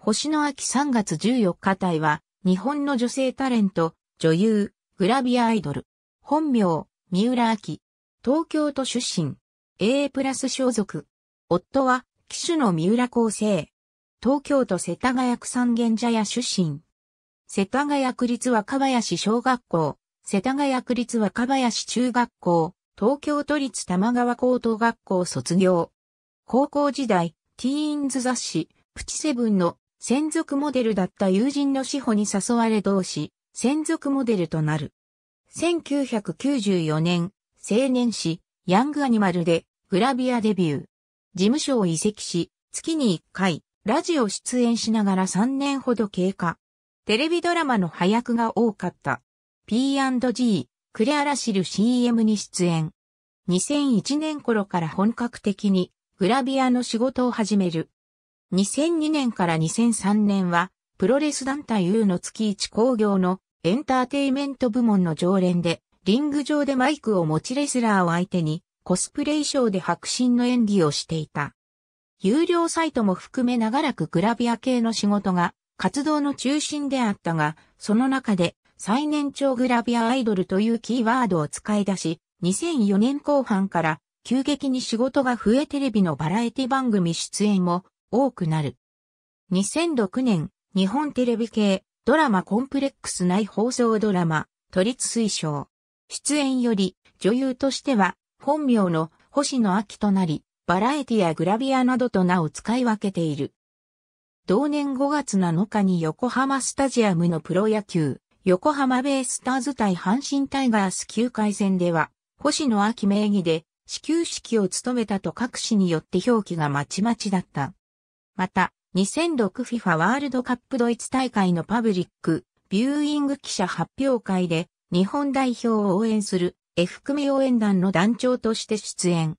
星野秋3月14日隊は、日本の女性タレント、女優、グラビアアイドル。本名、三浦秋。東京都出身。AA プラス所属。夫は、騎手の三浦厚生。東京都世田谷区三軒茶屋出身。世田谷区立若林小学校、世田谷区立若林中学校、東京都立玉川高等学校卒業。高校時代、ティーンズ雑誌、プチセブンの専属モデルだった友人の志保に誘われ同志、専属モデルとなる。1994年、青年誌、ヤングアニマルでグラビアデビュー。事務所を移籍し、月に1回、ラジオ出演しながら3年ほど経過。テレビドラマの配役が多かった。P&G、クレアラシル CM に出演。2001年頃から本格的にグラビアの仕事を始める。2002年から2003年は、プロレス団体 U の月1工業のエンターテイメント部門の常連で、リング上でマイクを持ちレスラーを相手に、コスプレ衣装で白身の演技をしていた。有料サイトも含め長らくグラビア系の仕事が活動の中心であったが、その中で最年長グラビアアイドルというキーワードを使い出し、2004年後半から急激に仕事が増えテレビのバラエティ番組出演も多くなる。2006年、日本テレビ系ドラマコンプレックス内放送ドラマ、都立推奨。出演より女優としては本名の星野秋となり、バラエティやグラビアなどと名を使い分けている。同年5月7日に横浜スタジアムのプロ野球、横浜ベイスターズ対阪神タイガース9回戦では、星野秋名義で始球式を務めたと各紙によって表記がまちまちだった。また、2006FIFA ワールドカップドイツ大会のパブリック、ビューイング記者発表会で、日本代表を応援する F 組応援団の団長として出演。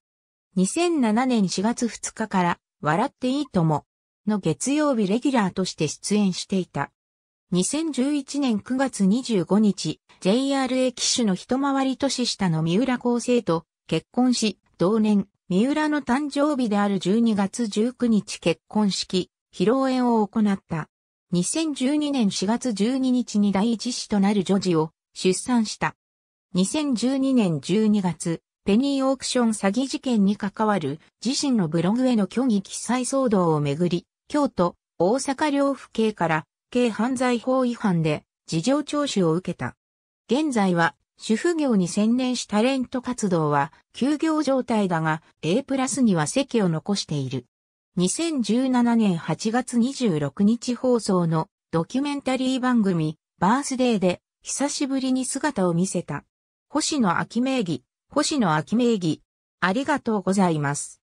2007年4月2日から、笑っていいとも、の月曜日レギュラーとして出演していた。2011年9月25日、JRA 機種の一回り年下の三浦厚生と結婚し、同年三浦の誕生日である12月19日結婚式、披露宴を行った。2012年4月12日に第一子となる女児を出産した。2012年12月、ペニーオークション詐欺事件に関わる自身のブログへの虚偽記載騒動をめぐり、京都、大阪両府警から、刑犯罪法違反で事情聴取を受けた。現在は主婦業に専念しタレント活動は休業状態だが A プラスには席を残している。2017年8月26日放送のドキュメンタリー番組バースデーで久しぶりに姿を見せた。星野秋名義、星野秋名義、ありがとうございます。